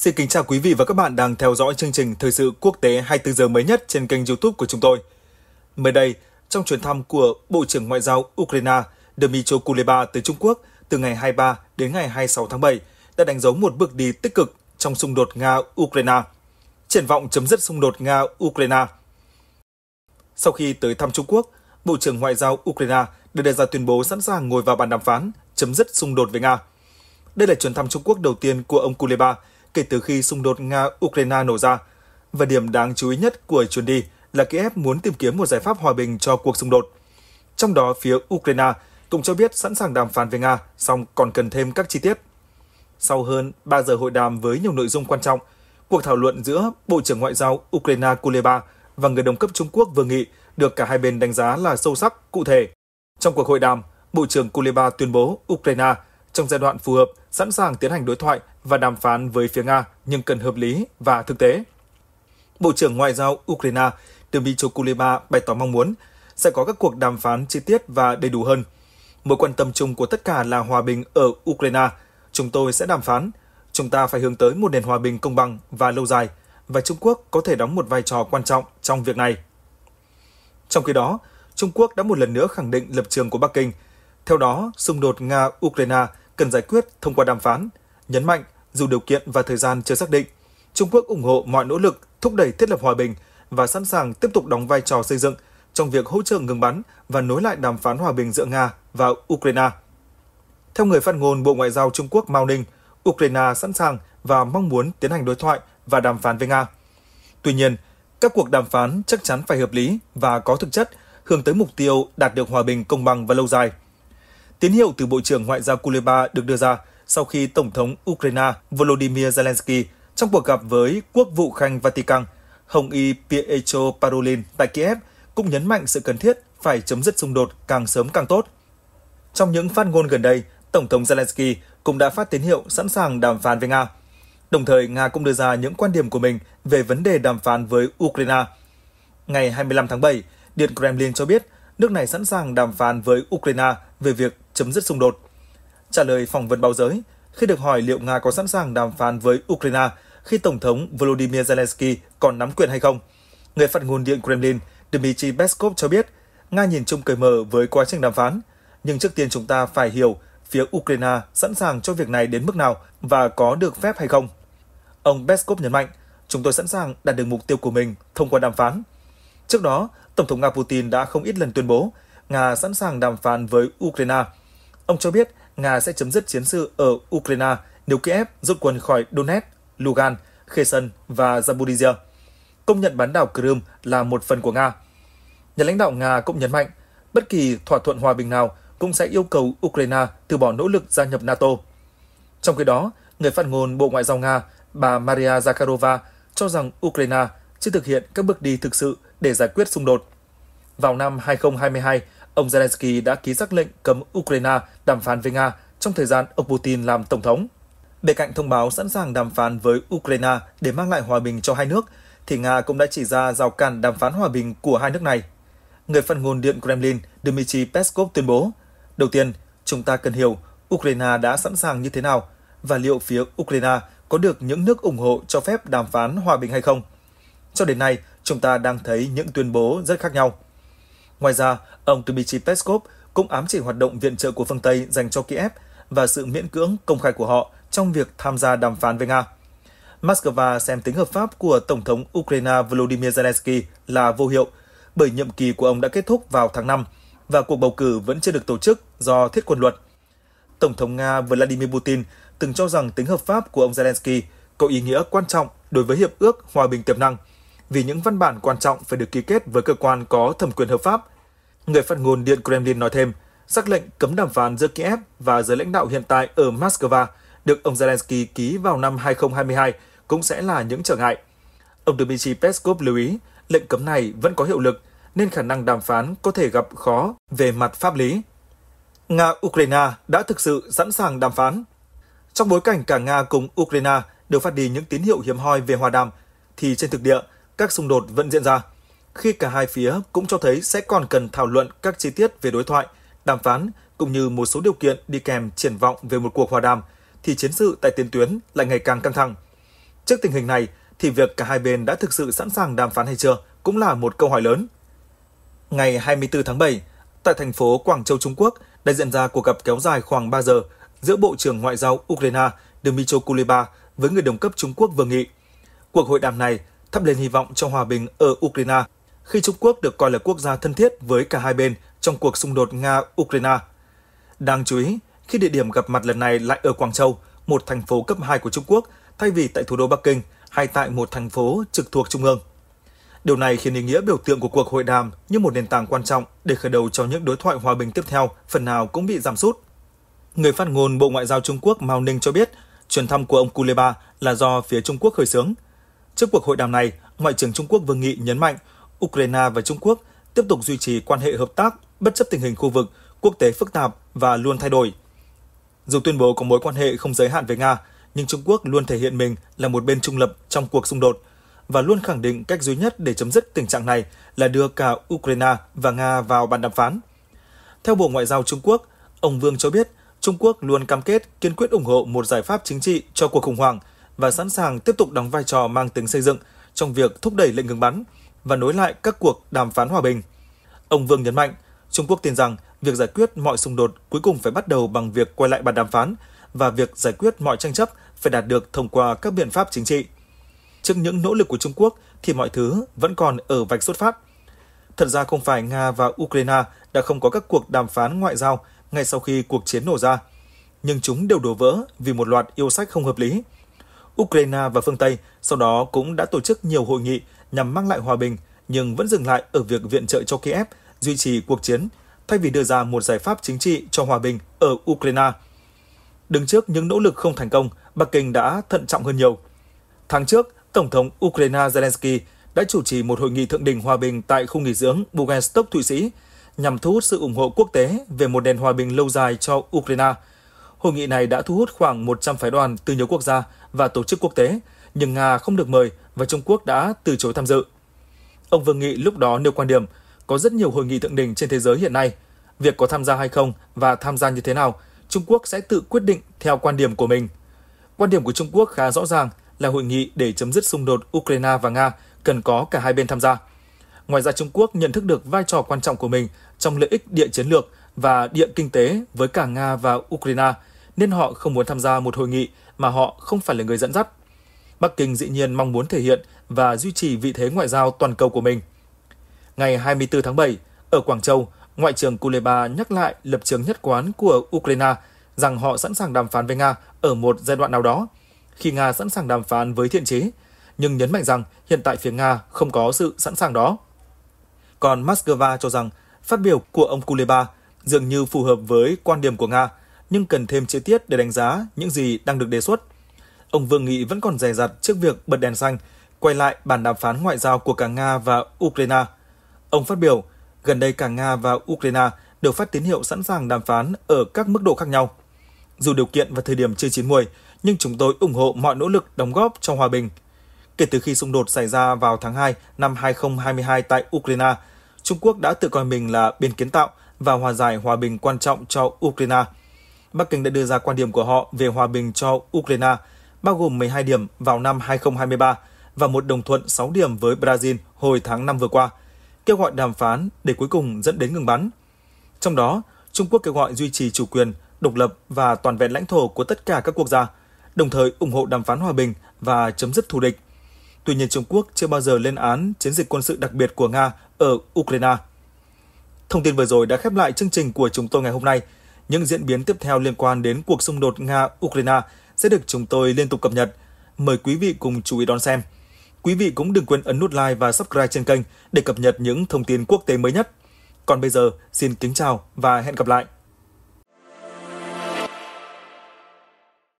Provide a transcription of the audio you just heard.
Xin kính chào quý vị và các bạn đang theo dõi chương trình Thời sự quốc tế 24 giờ mới nhất trên kênh YouTube của chúng tôi. Mới đây, trong chuyến thăm của Bộ trưởng Ngoại giao Ukraine Dmytro Kuleba tới Trung Quốc từ ngày 23 đến ngày 26 tháng 7 đã đánh dấu một bước đi tích cực trong xung đột Nga-Ukraine, triển vọng chấm dứt xung đột Nga-Ukraine. Sau khi tới thăm Trung Quốc, Bộ trưởng Ngoại giao Ukraine đã đưa ra tuyên bố sẵn sàng ngồi vào bàn đàm phán chấm dứt xung đột với Nga. Đây là chuyến thăm Trung Quốc đầu tiên của ông Kuleba – kể từ khi xung đột Nga-Ukraine nổ ra. Và điểm đáng chú ý nhất của chuyến đi là Kiev muốn tìm kiếm một giải pháp hòa bình cho cuộc xung đột. Trong đó, phía Ukraine cũng cho biết sẵn sàng đàm phán với Nga, song còn cần thêm các chi tiết. Sau hơn 3 giờ hội đàm với nhiều nội dung quan trọng, cuộc thảo luận giữa Bộ trưởng Ngoại giao Ukraine Kuleba và người đồng cấp Trung Quốc Vương Nghị được cả hai bên đánh giá là sâu sắc, cụ thể. Trong cuộc hội đàm, Bộ trưởng Kuleba tuyên bố Ukraine trong giai đoạn phù hợp, sẵn sàng tiến hành đối thoại và đàm phán với phía Nga nhưng cần hợp lý và thực tế. Bộ trưởng Ngoại giao Ukraine Dmytro Kuleba bày tỏ mong muốn sẽ có các cuộc đàm phán chi tiết và đầy đủ hơn. Mối quan tâm chung của tất cả là hòa bình ở Ukraine. Chúng tôi sẽ đàm phán. Chúng ta phải hướng tới một nền hòa bình công bằng và lâu dài, và Trung Quốc có thể đóng một vai trò quan trọng trong việc này. Trong khi đó, Trung Quốc đã một lần nữa khẳng định lập trường của Bắc Kinh. Theo đó, xung đột Nga-Ukraine cần giải quyết thông qua đàm phán, nhấn mạnh dù điều kiện và thời gian chưa xác định, Trung Quốc ủng hộ mọi nỗ lực thúc đẩy thiết lập hòa bình và sẵn sàng tiếp tục đóng vai trò xây dựng trong việc hỗ trợ ngừng bắn và nối lại đàm phán hòa bình giữa Nga và Ukraine. Theo người phát ngôn Bộ Ngoại giao Trung Quốc Mao Ninh, Ukraine sẵn sàng và mong muốn tiến hành đối thoại và đàm phán với Nga. Tuy nhiên, các cuộc đàm phán chắc chắn phải hợp lý và có thực chất, hướng tới mục tiêu đạt được hòa bình công bằng và lâu dài – Tín hiệu từ Bộ trưởng Ngoại giao Kuleba được đưa ra sau khi Tổng thống Ukraine Volodymyr Zelensky trong cuộc gặp với quốc vụ khanh Vatican, Hồng y Pietro Parolin tại Kiev cũng nhấn mạnh sự cần thiết phải chấm dứt xung đột càng sớm càng tốt. Trong những phát ngôn gần đây, Tổng thống Zelensky cũng đã phát tín hiệu sẵn sàng đàm phán với Nga. Đồng thời, Nga cũng đưa ra những quan điểm của mình về vấn đề đàm phán với Ukraine. Ngày 25 tháng 7, Điện Kremlin cho biết nước này sẵn sàng đàm phán với Ukraine về việc chấm dứt xung đột. Trả lời phỏng vấn báo giới, khi được hỏi liệu Nga có sẵn sàng đàm phán với Ukraine khi Tổng thống Volodymyr Zelensky còn nắm quyền hay không, người phát ngôn Điện Kremlin Dmitry Peskov cho biết Nga nhìn chung cởi mở với quá trình đàm phán, nhưng trước tiên chúng ta phải hiểu phía Ukraine sẵn sàng cho việc này đến mức nào và có được phép hay không. Ông Peskov nhấn mạnh, chúng tôi sẵn sàng đạt được mục tiêu của mình thông qua đàm phán. Trước đó, Tổng thống Nga Putin đã không ít lần tuyên bố Nga sẵn sàng đàm phán với Ukraine – Ông cho biết Nga sẽ chấm dứt chiến sự ở Ukraine nếu Kiev rút quân khỏi Donetsk, Lugan, Kherson và Zaporizhia, công nhận bán đảo Crimea là một phần của Nga. Nhà lãnh đạo Nga cũng nhấn mạnh, bất kỳ thỏa thuận hòa bình nào cũng sẽ yêu cầu Ukraine từ bỏ nỗ lực gia nhập NATO. Trong khi đó, người phát ngôn Bộ Ngoại giao Nga, bà Maria Zakharova, cho rằng Ukraine chưa thực hiện các bước đi thực sự để giải quyết xung đột. Vào năm 2022, ông Zelensky đã ký xác lệnh cấm Ukraine đàm phán với Nga trong thời gian ông Putin làm tổng thống. Bên cạnh thông báo sẵn sàng đàm phán với Ukraine để mang lại hòa bình cho hai nước, thì Nga cũng đã chỉ ra rào cản đàm phán hòa bình của hai nước này. Người phát ngôn Điện Kremlin Dmitry Peskov tuyên bố, đầu tiên, chúng ta cần hiểu Ukraine đã sẵn sàng như thế nào và liệu phía Ukraine có được những nước ủng hộ cho phép đàm phán hòa bình hay không. Cho đến nay, chúng ta đang thấy những tuyên bố rất khác nhau. Ngoài ra, ông Dmitry Peskov cũng ám chỉ hoạt động viện trợ của phương Tây dành cho Kiev và sự miễn cưỡng công khai của họ trong việc tham gia đàm phán với Nga. Moscow xem tính hợp pháp của Tổng thống Ukraine Volodymyr Zelensky là vô hiệu, bởi nhiệm kỳ của ông đã kết thúc vào tháng 5 và cuộc bầu cử vẫn chưa được tổ chức do thiết quân luật. Tổng thống Nga Vladimir Putin từng cho rằng tính hợp pháp của ông Zelensky có ý nghĩa quan trọng đối với Hiệp ước Hòa bình tiềm năng – vì những văn bản quan trọng phải được ký kết với cơ quan có thẩm quyền hợp pháp. Người phát ngôn Điện Kremlin nói thêm, sắc lệnh cấm đàm phán giữa Kiev và giới lãnh đạo hiện tại ở Moscow được ông Zelensky ký vào năm 2022 cũng sẽ là những trở ngại. Ông Dmitry Peskov lưu ý, lệnh cấm này vẫn có hiệu lực nên khả năng đàm phán có thể gặp khó về mặt pháp lý. Nga-Ukraine đã thực sự sẵn sàng đàm phán. Trong bối cảnh cả Nga cùng Ukraine đều phát đi những tín hiệu hiếm hoi về hòa đàm, thì trên thực địa, các xung đột vẫn diễn ra, khi cả hai phía cũng cho thấy sẽ còn cần thảo luận các chi tiết về đối thoại, đàm phán cũng như một số điều kiện đi kèm triển vọng về một cuộc hòa đàm thì chiến sự tại tiền tuyến lại ngày càng căng thẳng. Trước tình hình này thì việc cả hai bên đã thực sự sẵn sàng đàm phán hay chưa cũng là một câu hỏi lớn. Ngày 24 tháng 7, tại thành phố Quảng Châu, Trung Quốc đã diễn ra cuộc gặp kéo dài khoảng 3 giờ giữa Bộ trưởng Ngoại giao Ukraine Dmytro Kuleba với người đồng cấp Trung Quốc Vương Nghị. Cuộc hội đàm này thắp lên hy vọng cho hòa bình ở Ukraine, khi Trung Quốc được coi là quốc gia thân thiết với cả hai bên trong cuộc xung đột Nga-Ukraine. Đáng chú ý, khi địa điểm gặp mặt lần này lại ở Quảng Châu, một thành phố cấp 2 của Trung Quốc, thay vì tại thủ đô Bắc Kinh hay tại một thành phố trực thuộc Trung ương. Điều này khiến ý nghĩa biểu tượng của cuộc hội đàm như một nền tảng quan trọng để khởi đầu cho những đối thoại hòa bình tiếp theo phần nào cũng bị giảm sút. Người phát ngôn Bộ Ngoại giao Trung Quốc Mao Ninh cho biết, chuyến thăm của ông Kuleba là do phía Trung Quốc khởi xướng – Trước cuộc hội đàm này, Ngoại trưởng Trung Quốc Vương Nghị nhấn mạnh Ukraine và Trung Quốc tiếp tục duy trì quan hệ hợp tác bất chấp tình hình khu vực, quốc tế phức tạp và luôn thay đổi. Dù tuyên bố có mối quan hệ không giới hạn với Nga, nhưng Trung Quốc luôn thể hiện mình là một bên trung lập trong cuộc xung đột và luôn khẳng định cách duy nhất để chấm dứt tình trạng này là đưa cả Ukraine và Nga vào bàn đàm phán. Theo Bộ Ngoại giao Trung Quốc, ông Vương cho biết Trung Quốc luôn cam kết kiên quyết ủng hộ một giải pháp chính trị cho cuộc khủng hoảng – và sẵn sàng tiếp tục đóng vai trò mang tính xây dựng trong việc thúc đẩy lệnh ngừng bắn và nối lại các cuộc đàm phán hòa bình. Ông Vương nhấn mạnh, Trung Quốc tin rằng việc giải quyết mọi xung đột cuối cùng phải bắt đầu bằng việc quay lại bàn đàm phán và việc giải quyết mọi tranh chấp phải đạt được thông qua các biện pháp chính trị. Trước những nỗ lực của Trung Quốc thì mọi thứ vẫn còn ở vạch xuất phát. Thật ra không phải Nga và Ukraine đã không có các cuộc đàm phán ngoại giao ngay sau khi cuộc chiến nổ ra, nhưng chúng đều đổ vỡ vì một loạt yêu sách không hợp lý – Ukraine và phương Tây sau đó cũng đã tổ chức nhiều hội nghị nhằm mang lại hòa bình nhưng vẫn dừng lại ở việc viện trợ cho Kiev duy trì cuộc chiến thay vì đưa ra một giải pháp chính trị cho hòa bình ở Ukraine. Đứng trước những nỗ lực không thành công, Bắc Kinh đã thận trọng hơn nhiều. Tháng trước, Tổng thống Ukraine Zelensky đã chủ trì một hội nghị thượng đỉnh hòa bình tại khu nghỉ dưỡng Bugenstock, Thụy Sĩ, nhằm thu hút sự ủng hộ quốc tế về một nền hòa bình lâu dài cho Ukraine – Hội nghị này đã thu hút khoảng 100 phái đoàn từ nhiều quốc gia và tổ chức quốc tế, nhưng Nga không được mời và Trung Quốc đã từ chối tham dự. Ông Vương Nghị lúc đó nêu quan điểm, có rất nhiều hội nghị thượng đỉnh trên thế giới hiện nay. Việc có tham gia hay không và tham gia như thế nào, Trung Quốc sẽ tự quyết định theo quan điểm của mình. Quan điểm của Trung Quốc khá rõ ràng là hội nghị để chấm dứt xung đột Ukraine và Nga cần có cả hai bên tham gia. Ngoài ra Trung Quốc nhận thức được vai trò quan trọng của mình trong lợi ích địa chiến lược và địa kinh tế với cả Nga và Ukraine, nên họ không muốn tham gia một hội nghị mà họ không phải là người dẫn dắt. Bắc Kinh dĩ nhiên mong muốn thể hiện và duy trì vị thế ngoại giao toàn cầu của mình. Ngày 24 tháng 7, ở Quảng Châu, Ngoại trưởng Kuleba nhắc lại lập trường nhất quán của Ukraine rằng họ sẵn sàng đàm phán với Nga ở một giai đoạn nào đó, khi Nga sẵn sàng đàm phán với thiện chí, nhưng nhấn mạnh rằng hiện tại phía Nga không có sự sẵn sàng đó. Còn Moscow cho rằng phát biểu của ông Kuleba dường như phù hợp với quan điểm của Nga, nhưng cần thêm chi tiết để đánh giá những gì đang được đề xuất. Ông Vương Nghị vẫn còn dè dặt trước việc bật đèn xanh, quay lại bàn đàm phán ngoại giao của cả Nga và Ukraine. Ông phát biểu, gần đây cả Nga và Ukraine đều phát tín hiệu sẵn sàng đàm phán ở các mức độ khác nhau. Dù điều kiện và thời điểm chưa chín muồi, nhưng chúng tôi ủng hộ mọi nỗ lực đóng góp cho hòa bình. Kể từ khi xung đột xảy ra vào tháng 2 năm 2022 tại Ukraine, Trung Quốc đã tự coi mình là biên kiến tạo và hòa giải hòa bình quan trọng cho Ukraine. Bắc Kinh đã đưa ra quan điểm của họ về hòa bình cho Ukraine, bao gồm 12 điểm vào năm 2023 và một đồng thuận 6 điểm với Brazil hồi tháng 5 vừa qua, kêu gọi đàm phán để cuối cùng dẫn đến ngừng bắn. Trong đó, Trung Quốc kêu gọi duy trì chủ quyền, độc lập và toàn vẹn lãnh thổ của tất cả các quốc gia, đồng thời ủng hộ đàm phán hòa bình và chấm dứt thù địch. Tuy nhiên Trung Quốc chưa bao giờ lên án chiến dịch quân sự đặc biệt của Nga ở Ukraine – Thông tin vừa rồi đã khép lại chương trình của chúng tôi ngày hôm nay. Những diễn biến tiếp theo liên quan đến cuộc xung đột Nga-Ukraine sẽ được chúng tôi liên tục cập nhật. Mời quý vị cùng chú ý đón xem. Quý vị cũng đừng quên ấn nút like và subscribe trên kênh để cập nhật những thông tin quốc tế mới nhất. Còn bây giờ, xin kính chào và hẹn gặp lại!